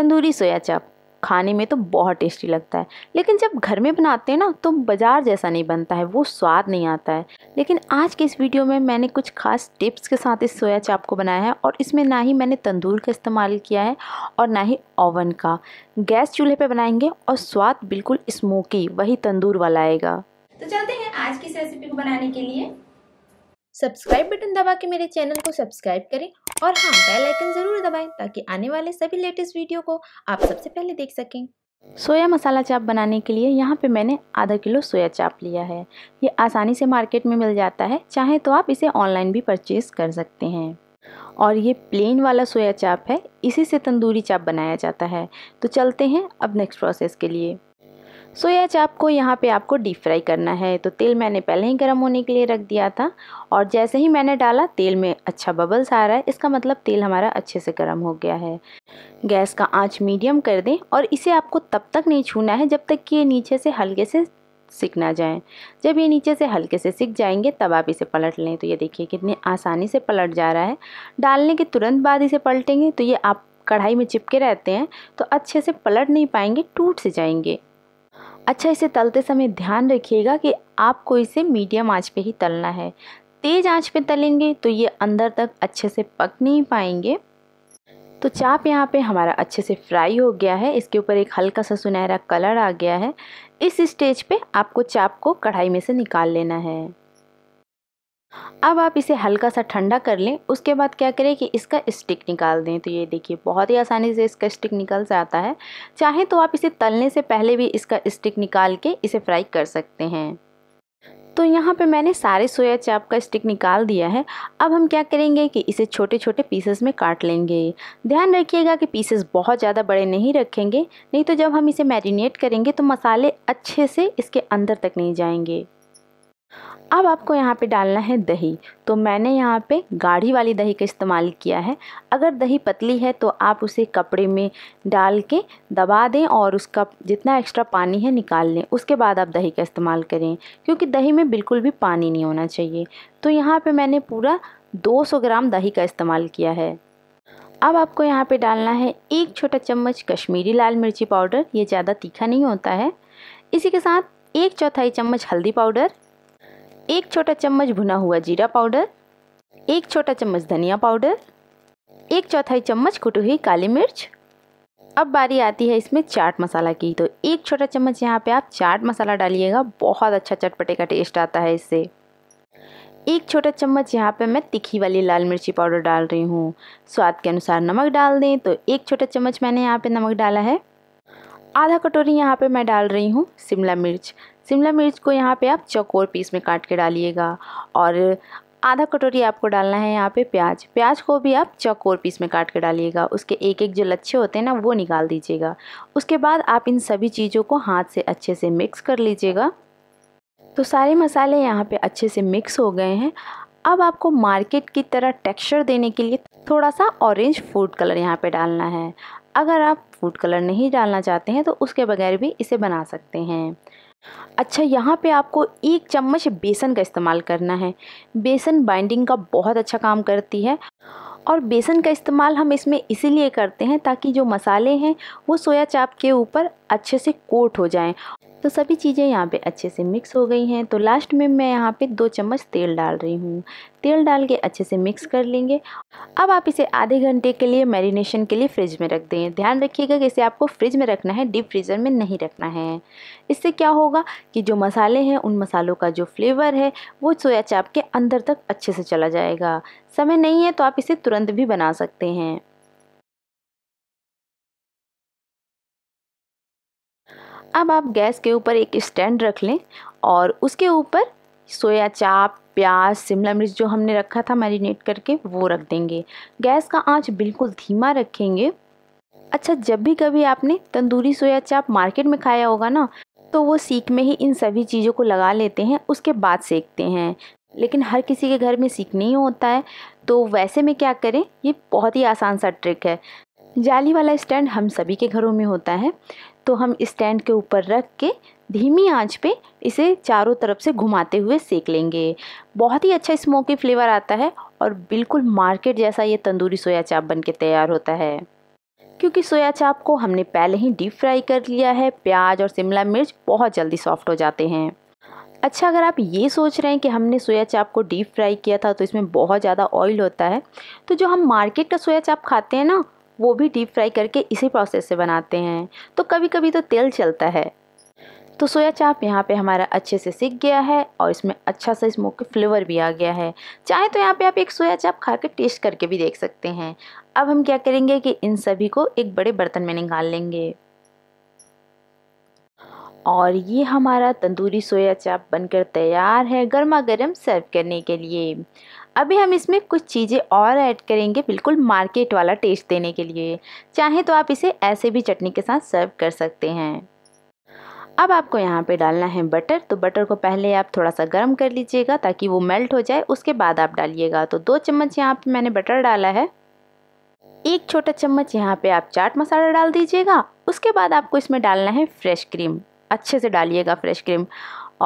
तंदूरी सोया चाप खाने में तो बहुत टेस्टी लगता है लेकिन जब घर में बनाते हैं ना तो बाज़ार जैसा नहीं बनता है वो स्वाद नहीं आता है लेकिन आज के इस वीडियो में मैंने कुछ खास टिप्स के साथ इस सोया चाप को बनाया है और इसमें ना ही मैंने तंदूर का इस्तेमाल किया है और ना ही ओवन का गैस चूल्हे पे बनाएंगे और स्वाद बिल्कुल स्मोकी वही तंदूर वाला आएगा तो चलते हैं आज की रेसिपी को बनाने के लिए सब्सक्राइब बटन दबा के मेरे चैनल को सब्सक्राइब करें और हाँ बेल आइकन ज़रूर दबाएं ताकि आने वाले सभी लेटेस्ट वीडियो को आप सबसे पहले देख सकें सोया मसाला चाप बनाने के लिए यहाँ पे मैंने आधा किलो सोया चाप लिया है ये आसानी से मार्केट में मिल जाता है चाहे तो आप इसे ऑनलाइन भी परचेज़ कर सकते हैं और ये प्लेन वाला सोया चाप है इसी से तंदूरी चाप बनाया जाता है तो चलते हैं अब नेक्स्ट प्रोसेस के लिए सोया चाप को यहाँ पे आपको डीप फ्राई करना है तो तेल मैंने पहले ही गर्म होने के लिए रख दिया था और जैसे ही मैंने डाला तेल में अच्छा बबल्स आ रहा है इसका मतलब तेल हमारा अच्छे से गर्म हो गया है गैस का आँच मीडियम कर दें और इसे आपको तब तक नहीं छूना है जब तक कि ये नीचे से हल्के से सिक ना जाए जब ये नीचे से हल्के से सिक जाएंगे तब आप इसे पलट लें तो ये देखिए कितने आसानी से पलट जा रहा है डालने के तुरंत बाद इसे पलटेंगे तो ये आप कढ़ाई में चिपके रहते हैं तो अच्छे से पलट नहीं पाएंगे टूट से जाएंगे अच्छा इसे तलते समय ध्यान रखिएगा कि आपको इसे मीडियम आंच पे ही तलना है तेज़ आंच पे तलेंगे तो ये अंदर तक अच्छे से पक नहीं पाएंगे तो चाप यहाँ पे हमारा अच्छे से फ्राई हो गया है इसके ऊपर एक हल्का सा सुनहरा कलर आ गया है इस स्टेज पे आपको चाप को कढ़ाई में से निकाल लेना है अब आप इसे हल्का सा ठंडा कर लें उसके बाद क्या करें कि इसका स्टिक निकाल दें तो ये देखिए बहुत ही आसानी से इसका स्टिक निकल जाता है चाहे तो आप इसे तलने से पहले भी इसका स्टिक निकाल के इसे फ्राई कर सकते हैं तो यहाँ पे मैंने सारे सोया चाप का स्टिक निकाल दिया है अब हम क्या करेंगे कि इसे छोटे छोटे पीसेस में काट लेंगे ध्यान रखिएगा कि पीसेस बहुत ज़्यादा बड़े नहीं रखेंगे नहीं तो जब हम इसे मैरिनेट करेंगे तो मसाले अच्छे से इसके अंदर तक नहीं जाएंगे अब आपको यहाँ पे डालना है दही तो मैंने यहाँ पे गाढ़ी वाली दही का इस्तेमाल किया है अगर दही पतली है तो आप उसे कपड़े में डाल के दबा दें और उसका जितना एक्स्ट्रा पानी है निकाल लें उसके बाद आप दही का इस्तेमाल करें क्योंकि दही में बिल्कुल भी पानी नहीं होना चाहिए तो यहाँ पे मैंने पूरा 200 ग्राम दही का इस्तेमाल किया है अब आपको यहाँ पर डालना है एक छोटा चम्मच कश्मीरी लाल मिर्ची पाउडर ये ज़्यादा तीखा नहीं होता है इसी के साथ एक चौथाई चम्मच हल्दी पाउडर एक छोटा चम्मच भुना हुआ जीरा पाउडर एक छोटा चम्मच धनिया पाउडर एक चौथाई चम्मच कुटी हुई काली मिर्च अब बारी आती है इसमें चाट मसाला की तो एक छोटा चम्मच यहाँ पे आप चाट मसाला डालिएगा बहुत अच्छा चटपटे का टेस्ट आता है इससे एक छोटा चम्मच यहाँ पे मैं तीखी वाली लाल मिर्ची पाउडर डाल रही हूँ स्वाद के अनुसार नमक डाल दें तो एक छोटा चम्मच मैंने यहाँ पे नमक डाला है आधा कटोरी यहाँ पे मैं डाल रही हूँ शिमला मिर्च शिमला मिर्च को यहाँ पे आप चकोर पीस में काट के डालिएगा और आधा कटोरी आपको डालना है यहाँ पे प्याज प्याज को भी आप चकोर पीस में काट के डालिएगा उसके एक एक जो लच्छे होते हैं ना वो निकाल दीजिएगा उसके बाद आप इन सभी चीज़ों को हाथ से अच्छे से मिक्स कर लीजिएगा तो सारे मसाले यहाँ पे अच्छे से मिक्स हो गए हैं अब आपको मार्केट की तरह टेक्सचर देने के लिए थोड़ा सा ऑरेंज फूड कलर यहाँ पे डालना है अगर आप फूड कलर नहीं डालना चाहते हैं तो उसके बगैर भी इसे बना सकते हैं अच्छा यहाँ पे आपको एक चम्मच बेसन का इस्तेमाल करना है बेसन बाइंडिंग का बहुत अच्छा काम करती है और बेसन का इस्तेमाल हम इसमें इसीलिए करते हैं ताकि जो मसाले हैं वो सोया चाप के ऊपर अच्छे से कोट हो जाएं तो सभी चीज़ें यहाँ पे अच्छे से मिक्स हो गई हैं तो लास्ट में मैं यहाँ पे दो चम्मच तेल डाल रही हूँ तेल डाल के अच्छे से मिक्स कर लेंगे अब आप इसे आधे घंटे के लिए मैरिनेशन के लिए फ्रिज में रख देंगे ध्यान रखिएगा कि इसे आपको फ्रिज में रखना है डीप फ्रीज़र में नहीं रखना है इससे क्या होगा कि जो मसाले हैं उन मसालों का जो फ्लेवर है वो सोया चाप के अंदर तक अच्छे से चला जाएगा समय नहीं है तो आप इसे तुरंत भी बना सकते हैं अब आप गैस के ऊपर एक स्टैंड रख लें और उसके ऊपर सोया चाप प्याज शिमला मिर्च जो हमने रखा था मैरिनेट करके वो रख देंगे गैस का आंच बिल्कुल धीमा रखेंगे अच्छा जब भी कभी आपने तंदूरी सोया चाप मार्केट में खाया होगा ना तो वो सीख में ही इन सभी चीज़ों को लगा लेते हैं उसके बाद सेकते हैं लेकिन हर किसी के घर में सीख नहीं होता है तो वैसे में क्या करें ये बहुत ही आसान सा ट्रिक है जाली वाला स्टैंड हम सभी के घरों में होता है तो हम स्टैंड के ऊपर रख के धीमी आंच पे इसे चारों तरफ से घुमाते हुए सेक लेंगे बहुत ही अच्छा स्मोकी फ्लेवर आता है और बिल्कुल मार्केट जैसा ये तंदूरी सोया चाप बन के तैयार होता है क्योंकि सोया चाप को हमने पहले ही डीप फ्राई कर लिया है प्याज और शिमला मिर्च बहुत जल्दी सॉफ्ट हो जाते हैं अच्छा अगर आप ये सोच रहे हैं कि हमने सोया चाप को डीप फ्राई किया था तो इसमें बहुत ज़्यादा ऑयल होता है तो जो हम मार्केट का सोया चाप खाते हैं ना वो भी डीप फ्राई करके इसी प्रोसेस से बनाते हैं तो कभी कभी तो तेल चलता है तो सोया चाप यहाँ पे हमारा अच्छे से सीख गया है और इसमें अच्छा सा स्मोकी फ्लेवर भी आ गया है चाहे तो यहाँ पे आप एक सोया चाप खा के टेस्ट करके भी देख सकते हैं अब हम क्या करेंगे कि इन सभी को एक बड़े बर्तन में निकाल लेंगे और ये हमारा तंदूरी सोया चाप बनकर तैयार है गर्मा गर्म सर्व करने के लिए अभी हम इसमें कुछ चीज़ें और ऐड करेंगे बिल्कुल मार्केट वाला टेस्ट देने के लिए चाहे तो आप इसे ऐसे भी चटनी के साथ सर्व कर सकते हैं अब आपको यहाँ पे डालना है बटर तो बटर को पहले आप थोड़ा सा गर्म कर लीजिएगा ताकि वो मेल्ट हो जाए उसके बाद आप डालिएगा तो दो चम्मच यहाँ पे मैंने बटर डाला है एक छोटा चम्मच यहाँ पे आप चाट मसाला डाल दीजिएगा उसके बाद आपको इसमें डालना है फ्रेश क्रीम अच्छे से डालिएगा फ्रेश क्रीम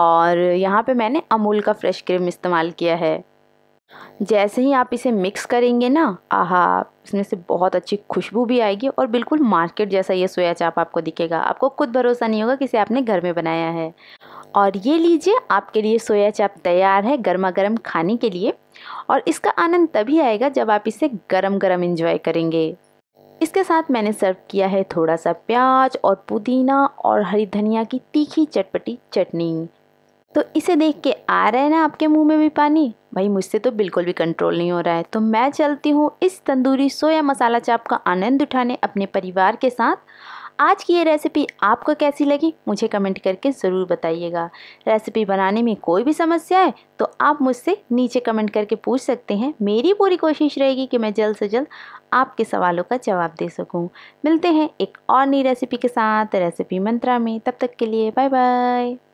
और यहाँ पे मैंने अमूल का फ्रेश क्रीम इस्तेमाल किया है जैसे ही आप इसे मिक्स करेंगे ना आहा इसमें से बहुत अच्छी खुशबू भी आएगी और बिल्कुल मार्केट जैसा ये सोया चाप आपको दिखेगा आपको खुद भरोसा नहीं होगा किसे आपने घर में बनाया है और ये लीजिए आपके लिए सोया चाप तैयार है गर्मा गर्म खाने के लिए और इसका आनंद तभी आएगा जब आप इसे गर्म गर्म इंजॉय करेंगे इसके साथ मैंने सर्व किया है थोड़ा सा प्याज और पुदीना और हरी धनिया की तीखी चटपटी चटनी तो इसे देख के आ रहा है ना आपके मुंह में भी पानी भाई मुझसे तो बिल्कुल भी कंट्रोल नहीं हो रहा है तो मैं चलती हूँ इस तंदूरी सोया मसाला चाप का आनंद उठाने अपने परिवार के साथ आज की ये रेसिपी आपको कैसी लगी मुझे कमेंट करके ज़रूर बताइएगा रेसिपी बनाने में कोई भी समस्या है तो आप मुझसे नीचे कमेंट करके पूछ सकते हैं मेरी पूरी कोशिश रहेगी कि मैं जल्द से जल्द आपके सवालों का जवाब दे सकूं। मिलते हैं एक और नई रेसिपी के साथ रेसिपी मंत्रा में तब तक के लिए बाय बाय